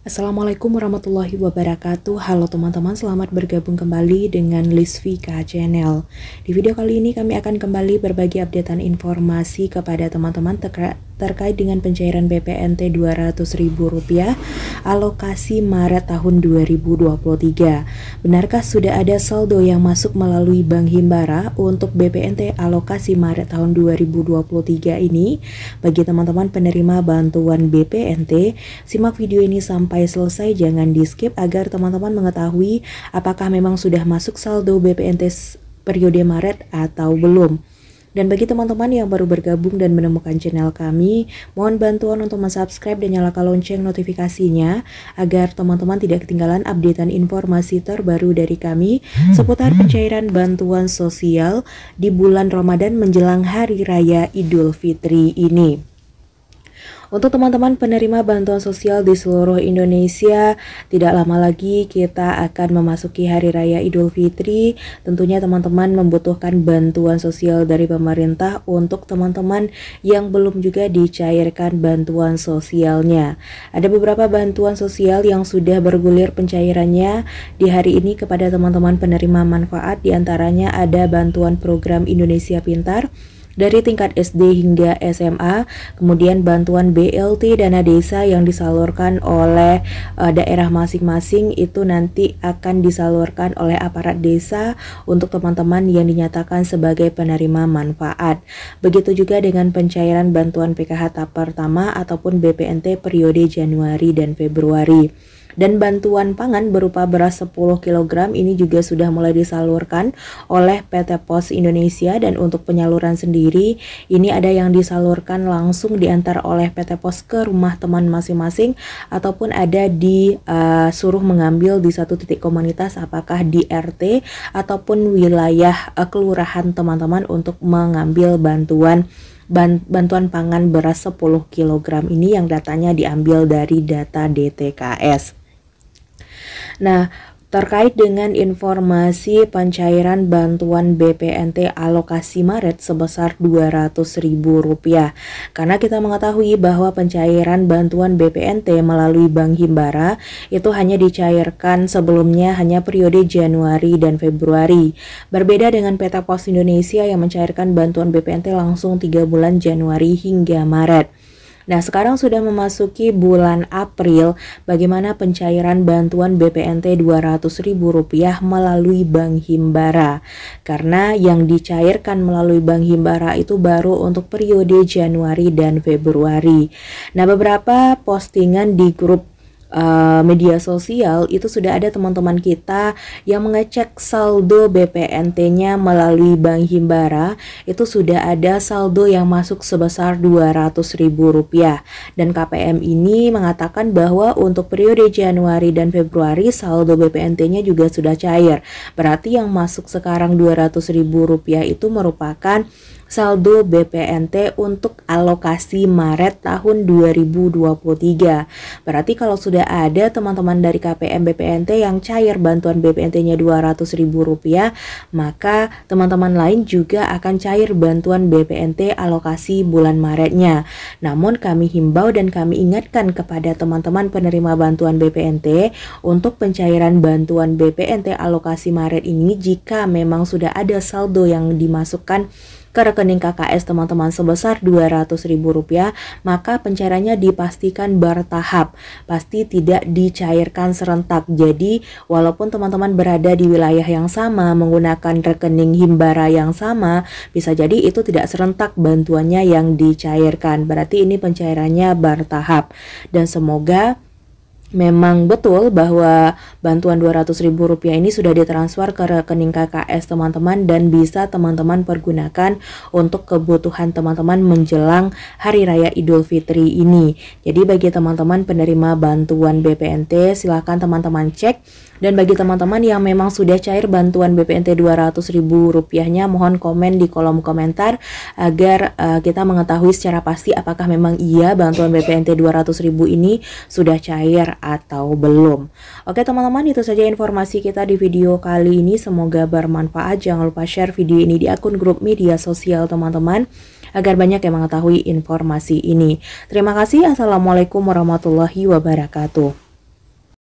Assalamualaikum warahmatullahi wabarakatuh Halo teman-teman selamat bergabung kembali dengan Lisvika Channel Di video kali ini kami akan kembali berbagi updatean informasi kepada teman-teman terkait dengan pencairan BPNT Rp200.000 alokasi Maret tahun 2023. Benarkah sudah ada saldo yang masuk melalui Bank Himbara untuk BPNT alokasi Maret tahun 2023 ini? Bagi teman-teman penerima bantuan BPNT, simak video ini sampai selesai jangan di-skip agar teman-teman mengetahui apakah memang sudah masuk saldo BPNT periode Maret atau belum. Dan bagi teman-teman yang baru bergabung dan menemukan channel kami, mohon bantuan untuk men-subscribe dan nyalakan lonceng notifikasinya agar teman-teman tidak ketinggalan updatean informasi terbaru dari kami hmm. seputar hmm. pencairan bantuan sosial di bulan Ramadan menjelang Hari Raya Idul Fitri ini. Untuk teman-teman penerima bantuan sosial di seluruh Indonesia, tidak lama lagi kita akan memasuki Hari Raya Idul Fitri. Tentunya teman-teman membutuhkan bantuan sosial dari pemerintah untuk teman-teman yang belum juga dicairkan bantuan sosialnya. Ada beberapa bantuan sosial yang sudah bergulir pencairannya di hari ini kepada teman-teman penerima manfaat diantaranya ada bantuan program Indonesia Pintar dari tingkat SD hingga SMA, kemudian bantuan BLT dana desa yang disalurkan oleh uh, daerah masing-masing itu nanti akan disalurkan oleh aparat desa untuk teman-teman yang dinyatakan sebagai penerima manfaat. Begitu juga dengan pencairan bantuan PKH tahap pertama ataupun BPNT periode Januari dan Februari. Dan bantuan pangan berupa beras 10 kg ini juga sudah mulai disalurkan oleh PT Pos Indonesia dan untuk penyaluran sendiri ini ada yang disalurkan langsung diantar oleh PT Pos ke rumah teman masing-masing ataupun ada disuruh eh, mengambil di satu titik komunitas apakah di RT ataupun wilayah eh, kelurahan teman-teman untuk mengambil bantuan bantuan pangan beras 10 kg ini yang datanya diambil dari data DTKS. Nah, terkait dengan informasi pencairan bantuan BPNT alokasi Maret sebesar Rp200.000. Karena kita mengetahui bahwa pencairan bantuan BPNT melalui Bank Himbara itu hanya dicairkan sebelumnya hanya periode Januari dan Februari. Berbeda dengan Peta Pos Indonesia yang mencairkan bantuan BPNT langsung 3 bulan Januari hingga Maret. Nah, sekarang sudah memasuki bulan April, bagaimana pencairan bantuan BPNT Rp200.000 melalui Bank Himbara? Karena yang dicairkan melalui Bank Himbara itu baru untuk periode Januari dan Februari. Nah, beberapa postingan di grup uh, media sosial itu sudah ada teman-teman kita yang mengecek saldo BPNT-nya melalui Bank Himbara itu sudah ada saldo yang masuk sebesar Rp200.000 dan KPM ini mengatakan bahwa untuk periode Januari dan Februari saldo BPNT-nya juga sudah cair berarti yang masuk sekarang Rp200.000 itu merupakan saldo BPNT untuk alokasi Maret tahun 2023. Berarti kalau sudah ada teman-teman dari KPM BPNT yang cair bantuan BPNT-nya Rp200.000, maka teman-teman lain juga akan cair bantuan BPNT alokasi bulan Maretnya. Namun kami himbau dan kami ingatkan kepada teman-teman penerima bantuan BPNT untuk pencairan bantuan BPNT alokasi Maret ini jika memang sudah ada saldo yang dimasukkan ke rekening KKS teman-teman sebesar Rp200.000, maka pencairannya dipastikan bertahap, pasti tidak dicairkan serentak. Jadi, walaupun teman-teman berada di wilayah yang sama menggunakan rekening himbara yang sama, bisa jadi itu tidak serentak bantuannya yang dicairkan. Berarti ini pencairannya bertahap. Dan semoga Memang betul bahwa bantuan Rp200.000 ini sudah ditransfer ke rekening KKS teman-teman dan bisa teman-teman pergunakan untuk kebutuhan teman-teman menjelang Hari Raya Idul Fitri ini. Jadi bagi teman-teman penerima bantuan BPNT silahkan teman-teman cek dan bagi teman-teman yang memang sudah cair bantuan BPNT Rp200.000 rupiahnya, mohon komen di kolom komentar agar uh, kita mengetahui secara pasti apakah memang iya bantuan BPNT Rp200.000 ini sudah cair atau belum. Oke teman-teman itu saja informasi kita di video kali ini semoga bermanfaat. Jangan lupa share video ini di akun grup media sosial teman-teman agar banyak yang mengetahui informasi ini. Terima kasih. Assalamualaikum warahmatullahi wabarakatuh.